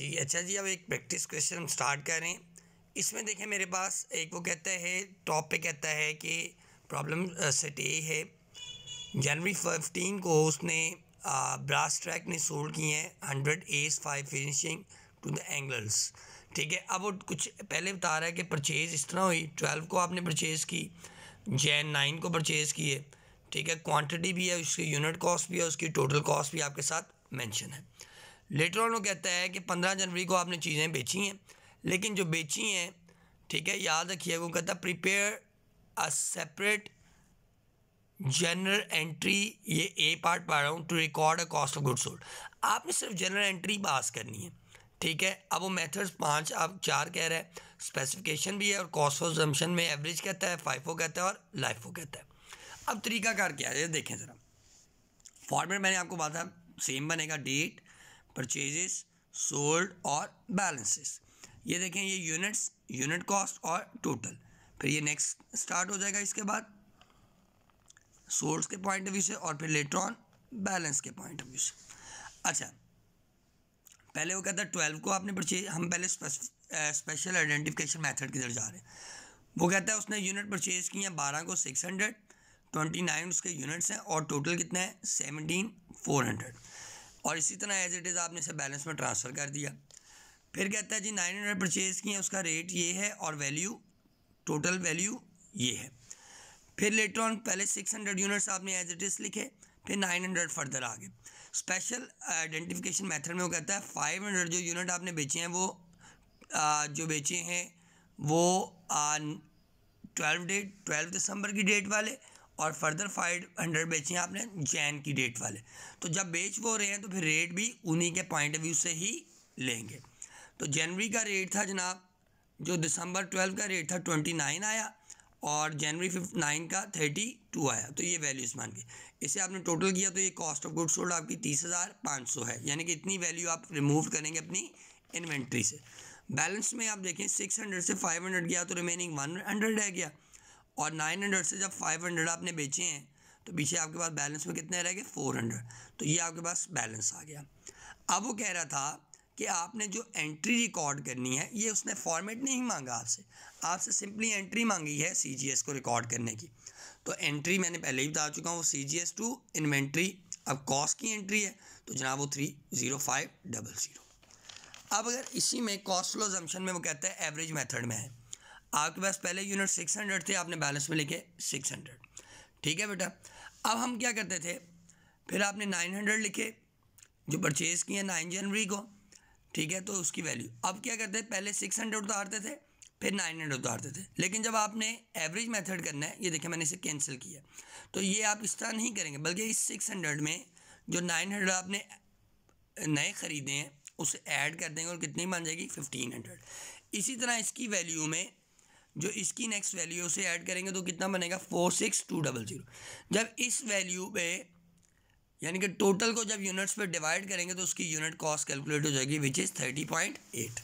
जी अच्छा जी अब एक प्रैक्टिस क्वेश्चन हम स्टार्ट करें इसमें देखें मेरे पास एक वो कहता है टॉप पे कहता है कि प्रॉब्लम सेट ए है जनवरी फिफ्टीन को उसने ब्रास ट्रैक ने सोल्ड किए हैं hundred as five finishing to the angles ठीक है अब वो कुछ पहले बता रहा है कि परचेज़ इस तरह हुई ट्वेल्व को आपने परचेज़ की जैन नाइन को परचेज़ की है ठीक है क्वांटिटी भी है उसकी यूनिट कॉस्ट भी है उसकी टोटल कॉस्ट भी आपके साथ मेंशन है लेटर ऑन वो कहता है कि पंद्रह जनवरी को आपने चीज़ें बेची हैं लेकिन जो बेची हैं ठीक है याद रखिए वो कहता है prepare a separate journal entry ये ए पार्ट पा रहा हूँ to record a cost of good sold आपने सिर्फ जनरल एंट्री पास करनी है ठीक है अब वो मेथड्स पाँच आप चार कह रहे हैं स्पेसिफिकेशन भी है और कॉस्ट ऑफ जम्पन में एवरेज कहता है फाइफो कहता है और लाइफो कहता है अब तरीका कार क्या है देखें ज़रा फॉर्मेट मैंने आपको बताया सेम बनेगा डेट परचेजेस सोल्ड और बैलेंसेस ये देखें ये यूनिट्स यूनिट कॉस्ट और टोटल फिर ये नेक्स्ट स्टार्ट हो जाएगा इसके बाद सोल्ड के पॉइंट ऑफ व्यू से और फिर लेटर ऑन बैलेंस के पॉइंट ऑफ व्यू से अच्छा पहले वो कहता है ट्वेल्व को आपने परचेज हम पहले स्पेशल आइडेंटिफिकेशन मेथड की तरफ जा रहे हैं वो कहता है उसने यूनिट परचेज की हैं बारह को सिक्स हंड्रेड ट्वेंटी नाइन उसके यूनिट्स हैं और टोटल कितने हैं सेवनटीन फोर हंड्रेड और इसी तरह एज इट इज़ आपने इसे बैलेंस में ट्रांसफ़र कर दिया फिर कहता है जी नाइन हंड्रेड परचेज़ किए उसका रेट ये है और वैल्यू टोटल वैल्यू ये है फिर लेटर ऑन पहले सिक्स हंड्रेड यूनिट्स आपने एज इट इज़ लिखे फिर नाइन हंड्रेड फर्दर आगे स्पेशल आइडेंटिफिकेशन मेथड में वो कहता है फाइव हंड्रेड जो यूनिट आपने बेचे हैं वो आ, जो बेचे हैं वो ट्वेल्व डेट ट्वेल्व दिसंबर की डेट वाले और फर्दर फाइव हंड्रेड बेचे हैं आपने जैन की डेट वाले तो जब बेच वो रहे हैं तो फिर रेट भी उन्हीं के पॉइंट ऑफ व्यू से ही लेंगे तो जनवरी का रेट था जनाब जो दिसंबर ट्वेल्व का रेट था ट्वेंटी नाइन आया और जनवरी फिफ्थ नाइन का थर्टी टू आया तो ये वैल्यू इस मान के इसे आपने टोटल किया तो ये कॉस्ट ऑफ गुड्स सोल्ड आपकी तीस हज़ार पाँच सौ है यानी कि इतनी वैल्यू आप रिमूव करेंगे अपनी इन्वेंट्री से बैलेंस में आप देखें सिक्स हंड्रेड से फाइव हंड्रेड गया तो रिमेनिंग वन हंड्रेड रह गया और नाइन हंड्रेड से जब फाइव हंड्रेड आपने बेचे हैं तो पीछे आपके पास बैलेंस में कितने रह गए फोर हंड्रेड तो ये आपके पास बैलेंस आ गया अब वो कह रहा था कि आपने जो एंट्री रिकॉर्ड करनी है ये उसने फॉर्मेट नहीं मांगा आपसे आपसे सिंपली एंट्री मांगी है सी को रिकॉर्ड करने की तो एंट्री मैंने पहले ही बता चुका हूँ वो C G S to inventory अब कॉस्ट की एंट्री है तो जनाब वो three zero five double zero अब अगर इसी में कॉस्ट फ्लो जम्पन में वो कहता है एवरेज मेथड में है आपके पास पहले यूनिट सिक्स हंड्रेड थे आपने बैलेंस में लिखे सिक्स हंड्रेड ठीक है बेटा अब हम क्या करते थे फिर आपने नाइन हंड्रेड लिखे जो परचेज़ किए नाइन जनवरी को ठीक है तो उसकी वैल्यू अब क्या करते पहले सिक्स हंड्रेड उतारते थे फिर नाइन हंड्रेड उतारते थे लेकिन जब आपने एवरेज मेथड करना है ये देखिए मैंने इसे कैंसिल किया तो ये आप इस तरह नहीं करेंगे बल्कि इस सिक्स हंड्रेड में जो नाइन हंड्रेड आपने नए ख़रीदे हैं उसे ऐड कर देंगे और कितनी बन जाएगी फिफ्टीन हंड्रेड इसी तरह इसकी वैल्यू में जो इसकी नेक्स्ट वैल्यू उसे ऐड करेंगे तो कितना बनेगा four six two double zero जब इस वैल्यू पे यानी कि टोटल को जब यूनिट्स पे डिवाइड करेंगे तो उसकी यूनिट कॉस्ट कैलकुलेट हो जाएगी which is thirty point eight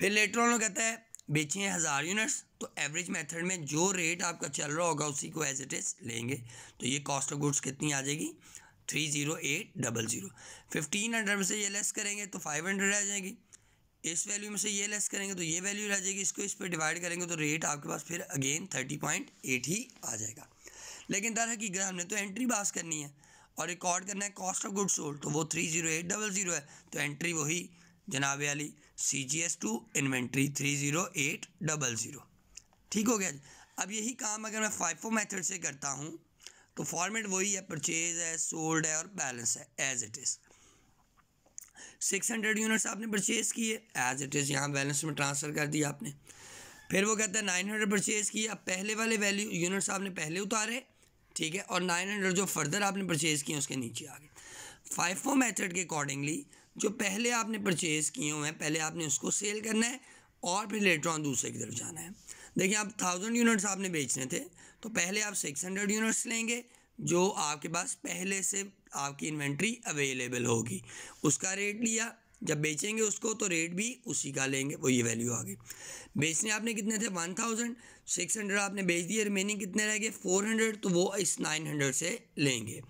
फिर लेटर ऑन कहता है बेचिए हज़ार यूनिट्स तो एवरेज मेथड में जो रेट आपका चल रहा होगा उसी को एज इट इज़ लेंगे तो ये कॉस्ट ऑफ गुड्स कितनी आ जाएगी three zero eight double zero fifteen hundred में से ये लेस करेंगे तो फाइव हंड्रेड आ जाएगी इस वैल्यू में से ये लेस करेंगे तो ये वैल्यू रह जाएगी इसको इस पर डिवाइड करेंगे तो रेट आपके पास फिर अगेन थर्टी पॉइंट एट ही आ जाएगा लेकिन दर हकीकत हमने तो एंट्री पास करनी है और रिकॉर्ड करना है कॉस्ट ऑफ गुड सोल्ड तो वो three zero eight double zero है तो एंट्री वही जनाब वाली C G S to inventory three zero eight double zero ठीक हो गया अब यही काम अगर मैं फाइफो मेथड से करता हूँ तो फॉर्मेट वही है परचेज है सोल्ड है और बैलेंस है as it is six hundred units आपने परचेज़ किए एज इट इज़ यहाँ बैलेंस में ट्रांसफ़र कर दिया आपने फिर वो कहता है नाइन हंड्रेड परचेज़ आप पहले वाले वैल्यू यूनिट्स आपने पहले उतारे ठीक है और नाइन हंड्रेड जो फर्दर आपने परचेज़ किए उसके नीचे आ गए फाइफो मेथड के अकॉर्डिंगली जो पहले आपने परचेज़ किए हुए हैं पहले आपने उसको सेल करना है और फिर लेटर ऑन दूसरे की तरफ जाना है देखिए आप थाउजेंड यूनिट्स आपने बेचने थे तो पहले आप सिक्स हंड्रेड यूनिट्स लेंगे जो आपके पास पहले से आपकी इन्वेंट्री अवेलेबल होगी उसका रेट लिया जब बेचेंगे उसको तो रेट भी उसी का लेंगे वो ये वैल्यू आ गई बेचने आपने कितने थे वन थाउजेंड सिक्स हंड्रेड आपने बेच दिए रिमेनिंग कितने रह गए फोर हंड्रेड तो वो इस नाइन हंड्रेड से लेंगे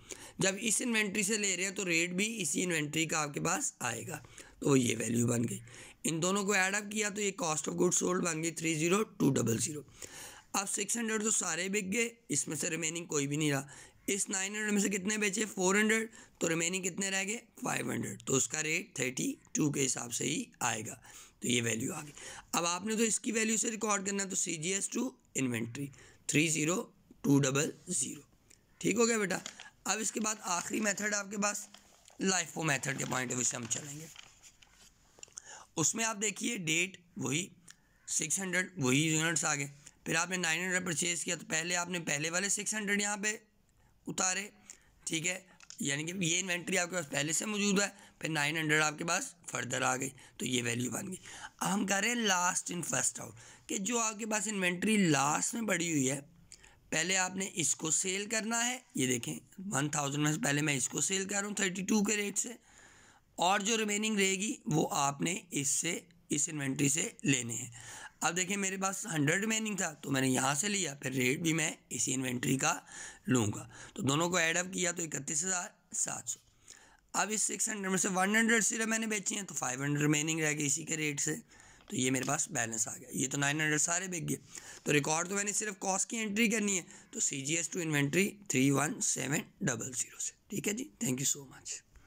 जब इस इन्वेंट्री से ले रहे हैं तो रेट भी इसी इन्वेंट्री का आपके पास आएगा तो वो ये वैल्यू बन गई इन दोनों को ऐडअप अप किया तो ये कॉस्ट ऑफ गुड सोल्ड बन गई three zero two double zero अब सिक्स हंड्रेड तो सारे बिक गए इसमें से रिमेनिंग कोई भी नहीं रहा इस नाइन हंड्रेड में से कितने बेचे फोर हंड्रेड तो रिमेनिंग कितने रह गए फाइव हंड्रेड तो उसका रेट थर्टी टू के हिसाब से ही आएगा तो ये वैल्यू आ गई अब आपने तो इसकी वैल्यू से रिकॉर्ड करना है तो C G S to inventory three zero two double zero ठीक हो गया बेटा अब इसके बाद आखिरी मेथड आपके पास लाइफो मैथड के पॉइंट ऑफ व्यू से हम चलेंगे उसमें आप देखिए डेट वही सिक्स हंड्रेड वही यूनिट्स आ गए फिर आपने नाइन हंड्रेड परचेज़ किया तो पहले आपने पहले वाले सिक्स हंड्रेड यहाँ पे उतारे ठीक है यानी कि ये इन्वेंट्री आपके पास पहले से मौजूद है फिर नाइन हंड्रेड आपके पास फर्दर आ गई तो ये वैल्यू बन गई अब हम कह रहे हैं लास्ट इन फर्स्ट आउट कि जो आपके पास इन्वेंट्री लास्ट में पड़ी हुई है पहले आपने इसको सेल करना है ये देखें वन थाउजेंड में से पहले मैं इसको सेल कर रहा हूँ थर्टी टू के रेट से और जो रिमेनिंग रहेगी वो आपने इससे इस इन्वेंट्री से लेने हैं अब देखिए मेरे पास हंड्रेड रिमेनिंग था तो मैंने यहाँ से लिया फिर रेट भी मैं इसी इन्वेंट्री का लूँगा तो दोनों को एडअप किया तो इकतीस हज़ार सात सौ अब इस सिक्स हंड्रेड में से वन हंड्रेड सिर्फ मैंने बेची हैं तो फाइव हंड्रेड रिमेनिंग रह गई इसी के रेट से तो ये मेरे पास बैलेंस आ गया ये तो नाइन हंड्रेड सारे बिक गए तो रिकॉर्ड तो मैंने सिर्फ कॉस्ट की एंट्री करनी है तो C G S to inventory three one seven double zero से ठीक है जी थैंक यू सो मच